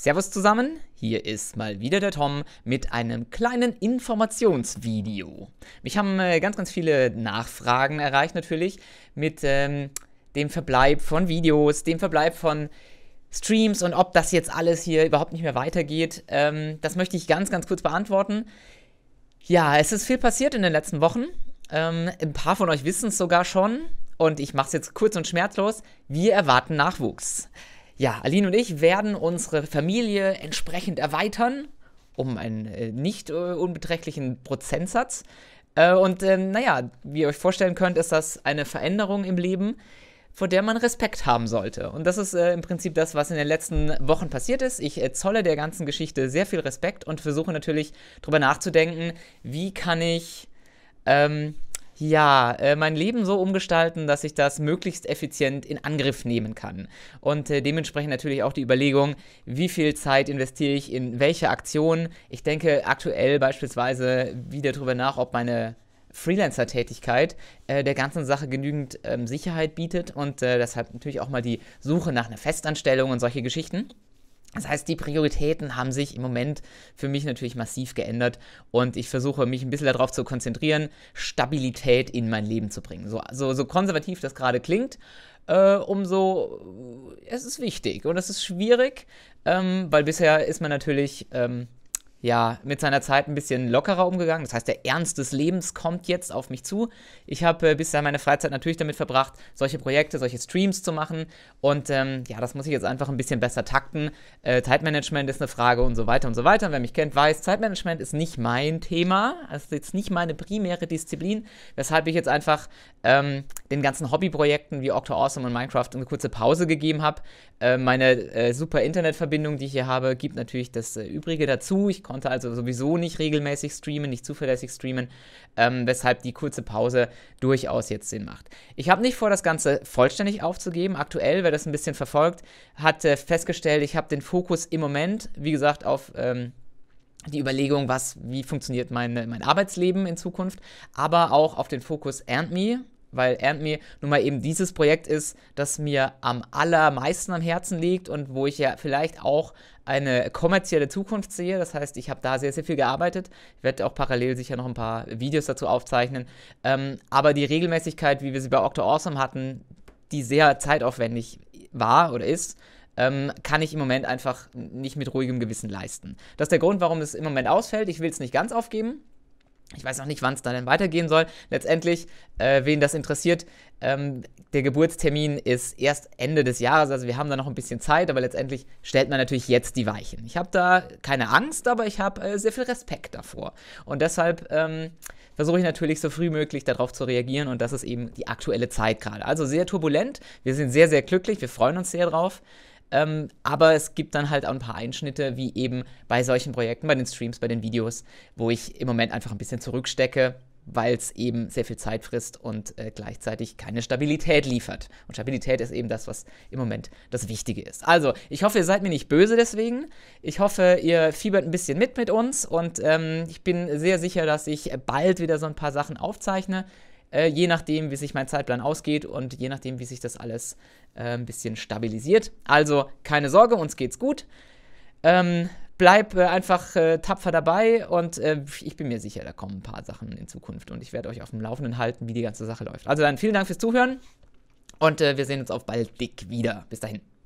Servus zusammen, hier ist mal wieder der Tom mit einem kleinen Informationsvideo. Mich haben äh, ganz, ganz viele Nachfragen erreicht natürlich mit ähm, dem Verbleib von Videos, dem Verbleib von Streams und ob das jetzt alles hier überhaupt nicht mehr weitergeht. Ähm, das möchte ich ganz, ganz kurz beantworten. Ja, es ist viel passiert in den letzten Wochen. Ähm, ein paar von euch wissen es sogar schon. Und ich mache es jetzt kurz und schmerzlos. Wir erwarten Nachwuchs ja, Aline und ich werden unsere Familie entsprechend erweitern, um einen äh, nicht äh, unbeträchtlichen Prozentsatz. Äh, und ähm, naja, wie ihr euch vorstellen könnt, ist das eine Veränderung im Leben, vor der man Respekt haben sollte. Und das ist äh, im Prinzip das, was in den letzten Wochen passiert ist. Ich äh, zolle der ganzen Geschichte sehr viel Respekt und versuche natürlich darüber nachzudenken, wie kann ich ähm, ja, äh, mein Leben so umgestalten, dass ich das möglichst effizient in Angriff nehmen kann. Und äh, dementsprechend natürlich auch die Überlegung, wie viel Zeit investiere ich in welche Aktionen. Ich denke aktuell beispielsweise wieder darüber nach, ob meine Freelancer-Tätigkeit äh, der ganzen Sache genügend ähm, Sicherheit bietet und äh, deshalb natürlich auch mal die Suche nach einer Festanstellung und solche Geschichten. Das heißt, die Prioritäten haben sich im Moment für mich natürlich massiv geändert und ich versuche mich ein bisschen darauf zu konzentrieren, Stabilität in mein Leben zu bringen. So, so, so konservativ das gerade klingt, äh, umso äh, es ist wichtig und es ist schwierig, ähm, weil bisher ist man natürlich ähm, ja, mit seiner Zeit ein bisschen lockerer umgegangen. Das heißt, der Ernst des Lebens kommt jetzt auf mich zu. Ich habe äh, bisher meine Freizeit natürlich damit verbracht, solche Projekte, solche Streams zu machen. Und ähm, ja, das muss ich jetzt einfach ein bisschen besser takten. Äh, Zeitmanagement ist eine Frage und so weiter und so weiter. Und wer mich kennt, weiß, Zeitmanagement ist nicht mein Thema. Das ist jetzt nicht meine primäre Disziplin. Weshalb ich jetzt einfach ähm, den ganzen Hobbyprojekten wie Octo Awesome und Minecraft eine kurze Pause gegeben habe. Äh, meine äh, super Internetverbindung, die ich hier habe, gibt natürlich das äh, Übrige dazu. Ich konnte also sowieso nicht regelmäßig streamen, nicht zuverlässig streamen, ähm, weshalb die kurze Pause durchaus jetzt Sinn macht. Ich habe nicht vor, das Ganze vollständig aufzugeben. Aktuell, wer das ein bisschen verfolgt, hat äh, festgestellt, ich habe den Fokus im Moment, wie gesagt, auf... Ähm, die Überlegung, was, wie funktioniert meine, mein Arbeitsleben in Zukunft, aber auch auf den Fokus Ernt Me, weil Ant nun mal eben dieses Projekt ist, das mir am allermeisten am Herzen liegt und wo ich ja vielleicht auch eine kommerzielle Zukunft sehe. Das heißt, ich habe da sehr, sehr viel gearbeitet. Ich werde auch parallel sicher noch ein paar Videos dazu aufzeichnen. Ähm, aber die Regelmäßigkeit, wie wir sie bei Octo Awesome hatten, die sehr zeitaufwendig war oder ist, ähm, kann ich im Moment einfach nicht mit ruhigem Gewissen leisten. Das ist der Grund, warum es im Moment ausfällt. Ich will es nicht ganz aufgeben. Ich weiß noch nicht, wann es da denn weitergehen soll. Letztendlich, äh, wen das interessiert, ähm, der Geburtstermin ist erst Ende des Jahres, also wir haben da noch ein bisschen Zeit, aber letztendlich stellt man natürlich jetzt die Weichen. Ich habe da keine Angst, aber ich habe äh, sehr viel Respekt davor. Und deshalb ähm, versuche ich natürlich so früh möglich darauf zu reagieren und das ist eben die aktuelle Zeit gerade. Also sehr turbulent, wir sind sehr, sehr glücklich, wir freuen uns sehr drauf. Ähm, aber es gibt dann halt auch ein paar Einschnitte, wie eben bei solchen Projekten, bei den Streams, bei den Videos, wo ich im Moment einfach ein bisschen zurückstecke, weil es eben sehr viel Zeit frisst und äh, gleichzeitig keine Stabilität liefert. Und Stabilität ist eben das, was im Moment das Wichtige ist. Also, ich hoffe, ihr seid mir nicht böse deswegen. Ich hoffe, ihr fiebert ein bisschen mit mit uns und ähm, ich bin sehr sicher, dass ich bald wieder so ein paar Sachen aufzeichne äh, je nachdem, wie sich mein Zeitplan ausgeht und je nachdem, wie sich das alles äh, ein bisschen stabilisiert. Also keine Sorge, uns geht's gut. Ähm, bleib äh, einfach äh, tapfer dabei und äh, ich bin mir sicher, da kommen ein paar Sachen in Zukunft und ich werde euch auf dem Laufenden halten, wie die ganze Sache läuft. Also dann vielen Dank fürs Zuhören und äh, wir sehen uns auf bald dick wieder. Bis dahin.